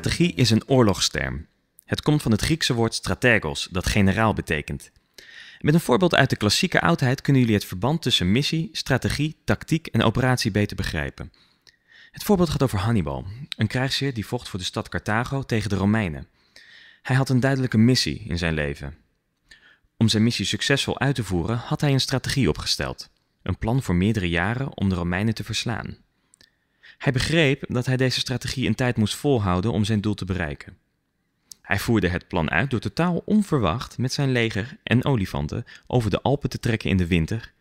Strategie is een oorlogsterm. Het komt van het Griekse woord strategos, dat generaal betekent. Met een voorbeeld uit de klassieke oudheid kunnen jullie het verband tussen missie, strategie, tactiek en operatie beter begrijpen. Het voorbeeld gaat over Hannibal, een krijgsheer die vocht voor de stad Carthago tegen de Romeinen. Hij had een duidelijke missie in zijn leven. Om zijn missie succesvol uit te voeren had hij een strategie opgesteld, een plan voor meerdere jaren om de Romeinen te verslaan. Hij begreep dat hij deze strategie een tijd moest volhouden om zijn doel te bereiken. Hij voerde het plan uit door totaal onverwacht met zijn leger en olifanten over de Alpen te trekken in de winter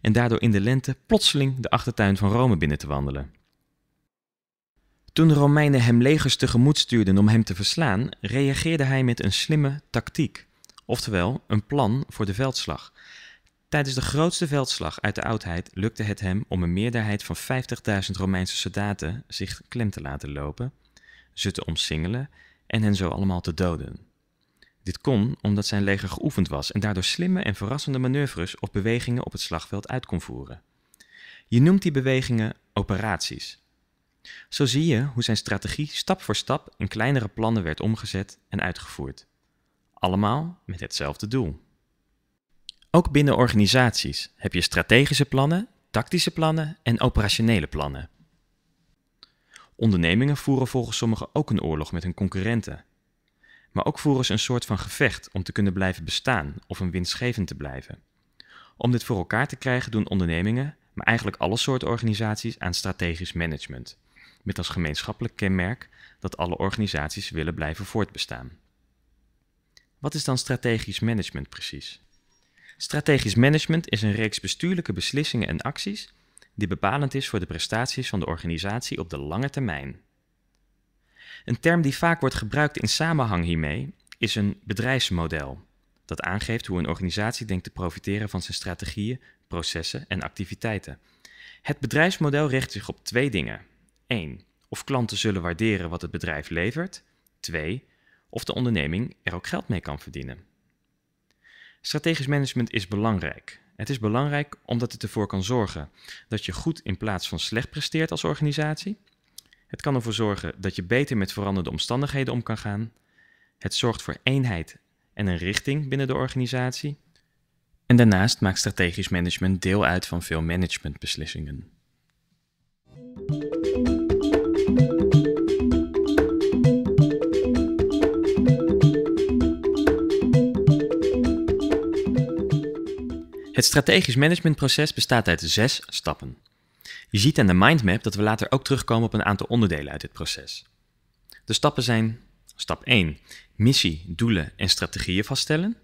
en daardoor in de lente plotseling de achtertuin van Rome binnen te wandelen. Toen de Romeinen hem legers tegemoet stuurden om hem te verslaan, reageerde hij met een slimme tactiek, oftewel een plan voor de veldslag, Tijdens de grootste veldslag uit de oudheid lukte het hem om een meerderheid van 50.000 Romeinse soldaten zich klem te laten lopen, ze te omsingelen en hen zo allemaal te doden. Dit kon omdat zijn leger geoefend was en daardoor slimme en verrassende manoeuvres of bewegingen op het slagveld uit kon voeren. Je noemt die bewegingen operaties. Zo zie je hoe zijn strategie stap voor stap in kleinere plannen werd omgezet en uitgevoerd. Allemaal met hetzelfde doel. Ook binnen organisaties heb je strategische plannen, tactische plannen en operationele plannen. Ondernemingen voeren volgens sommigen ook een oorlog met hun concurrenten. Maar ook voeren ze een soort van gevecht om te kunnen blijven bestaan of een winstgevend te blijven. Om dit voor elkaar te krijgen doen ondernemingen, maar eigenlijk alle soorten organisaties, aan strategisch management. Met als gemeenschappelijk kenmerk dat alle organisaties willen blijven voortbestaan. Wat is dan strategisch management precies? Strategisch management is een reeks bestuurlijke beslissingen en acties die bepalend is voor de prestaties van de organisatie op de lange termijn. Een term die vaak wordt gebruikt in samenhang hiermee is een bedrijfsmodel, dat aangeeft hoe een organisatie denkt te profiteren van zijn strategieën, processen en activiteiten. Het bedrijfsmodel richt zich op twee dingen. 1. Of klanten zullen waarderen wat het bedrijf levert. 2. Of de onderneming er ook geld mee kan verdienen. Strategisch management is belangrijk. Het is belangrijk omdat het ervoor kan zorgen dat je goed in plaats van slecht presteert als organisatie. Het kan ervoor zorgen dat je beter met veranderde omstandigheden om kan gaan. Het zorgt voor eenheid en een richting binnen de organisatie. En daarnaast maakt strategisch management deel uit van veel managementbeslissingen. Het strategisch managementproces bestaat uit zes stappen. Je ziet aan de mindmap dat we later ook terugkomen op een aantal onderdelen uit dit proces. De stappen zijn stap 1, missie, doelen en strategieën vaststellen.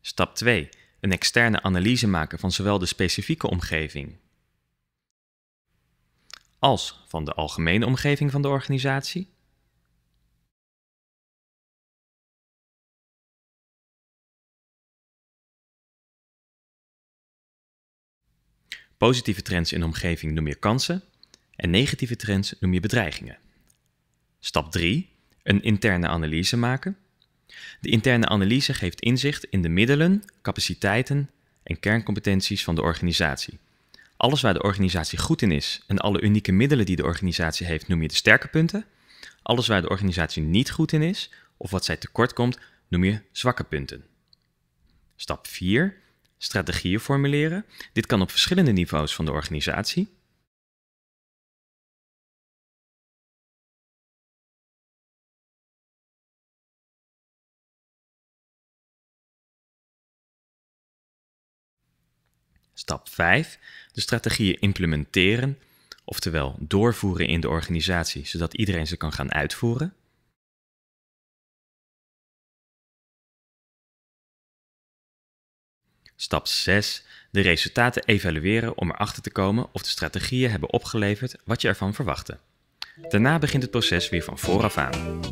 Stap 2, een externe analyse maken van zowel de specifieke omgeving als van de algemene omgeving van de organisatie. Positieve trends in de omgeving noem je kansen en negatieve trends noem je bedreigingen. Stap 3. Een interne analyse maken. De interne analyse geeft inzicht in de middelen, capaciteiten en kerncompetenties van de organisatie. Alles waar de organisatie goed in is en alle unieke middelen die de organisatie heeft noem je de sterke punten. Alles waar de organisatie niet goed in is of wat zij tekortkomt noem je zwakke punten. Stap 4 strategieën formuleren. Dit kan op verschillende niveaus van de organisatie. Stap 5. De strategieën implementeren, oftewel doorvoeren in de organisatie, zodat iedereen ze kan gaan uitvoeren. Stap 6. De resultaten evalueren om erachter te komen of de strategieën hebben opgeleverd wat je ervan verwachtte. Daarna begint het proces weer van vooraf aan.